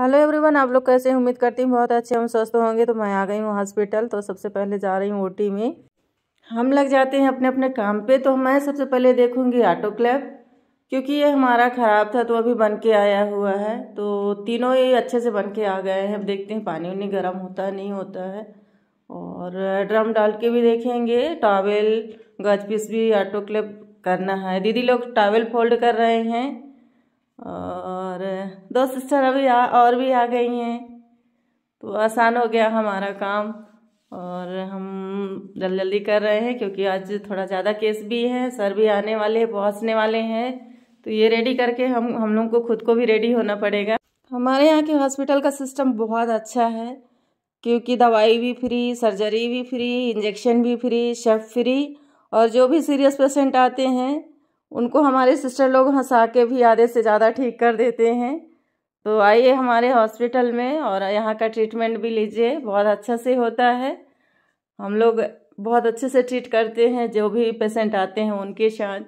Hello everyone आप लोग कैसे उम्मीद करती हूँ बहुत अच्छे हम स्वस्थ होंगे तो मैं आ गई हूँ हॉस्पिटल तो सबसे पहले जा रही हूँ ओटी में हम लग जाते हैं अपने अपने काम पे तो मैं सबसे पहले देखूँगी ऑटो क्लैब क्योंकि ये हमारा ख़राब था तो अभी बन के आया हुआ है तो तीनों ये अच्छे से बन के आ गए हैं अब देखते हैं पानी उनी गर्म होता नहीं होता है और ड्रम डाल के भी देखेंगे टॉवेल गज पीस भी ऑटो क्लैब करना है दीदी लोग टॉवेल फोल्ड कर रहे हैं और दो सिस्टर अभी आ, और भी आ गई हैं तो आसान हो गया हमारा काम और हम जल्दी जल्दी कर रहे हैं क्योंकि आज थोड़ा ज़्यादा केस भी है सर भी आने वाले हैं पहुँचने वाले हैं तो ये रेडी करके हम हम लोग को खुद को भी रेडी होना पड़ेगा हमारे यहाँ के हॉस्पिटल का सिस्टम बहुत अच्छा है क्योंकि दवाई भी फ्री सर्जरी भी फ्री इंजेक्शन भी फ्री शेफ फ्री और जो भी सीरियस पेशेंट आते हैं उनको हमारे सिस्टर लोग हंसा के भी आधे से ज़्यादा ठीक कर देते हैं तो आइए हमारे हॉस्पिटल में और यहाँ का ट्रीटमेंट भी लीजिए बहुत अच्छा से होता है हम लोग बहुत अच्छे से ट्रीट करते हैं जो भी पेशेंट आते हैं उनके साथ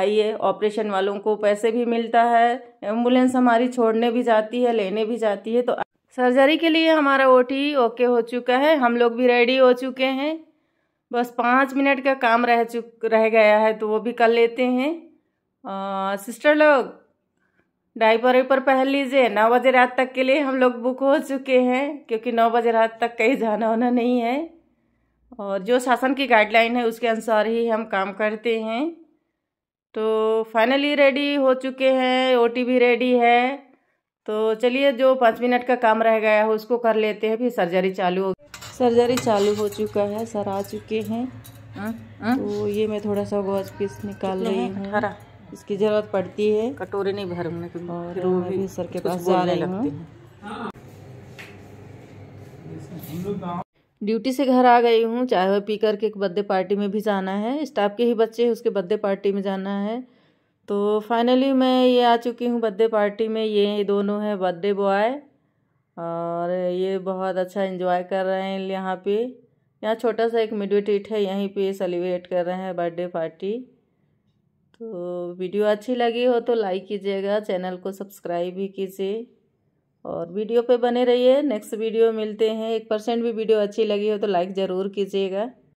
आइए ऑपरेशन वालों को पैसे भी मिलता है एम्बुलेंस हमारी छोड़ने भी जाती है लेने भी जाती है तो सर्जरी के लिए हमारा ओ ओके हो चुका है हम लोग भी रेडी हो चुके हैं बस पाँच मिनट का काम रह चुक रह गया है तो वो भी कर लेते हैं आ, सिस्टर लोग डाइपर वाइपर पहन लीजिए नौ बजे रात तक के लिए हम लोग बुक हो चुके हैं क्योंकि नौ बजे रात तक कहीं जाना होना नहीं है और जो शासन की गाइडलाइन है उसके अनुसार ही हम काम करते हैं तो फाइनली रेडी हो चुके हैं ओ भी रेडी है तो चलिए जो पाँच मिनट का काम रह गया है उसको कर लेते हैं फिर सर्जरी चालू होगी सर्जरी चालू हो चुका है सर आ चुके हैं हाँ, हाँ। तो ये मैं थोड़ा सा गोज पीस निकाल रही हूँ इसकी ज़रूरत पड़ती है कटोरे नहीं भरूंगी और भी सर के पास जा रहे हैं हाँ। ड्यूटी से घर आ गई हूँ चाय वाय पी करके बर्थडे पार्टी में भी जाना है स्टाफ के ही बच्चे हैं उसके बर्थडे पार्टी में जाना है तो फाइनली मैं ये आ चुकी हूँ बर्थडे पार्टी में ये दोनों हैं बर्थडे बॉय और ये बहुत अच्छा इंजॉय कर रहे हैं यहाँ पे यहाँ छोटा सा एक मिडविटीट है यहीं पे सेलिब्रेट कर रहे हैं बर्थडे पार्टी तो वीडियो अच्छी लगी हो तो लाइक कीजिएगा चैनल को सब्सक्राइब भी कीजिए और वीडियो पे बने रहिए नेक्स्ट वीडियो मिलते हैं एक परसेंट भी वीडियो अच्छी लगी हो तो लाइक ज़रूर कीजिएगा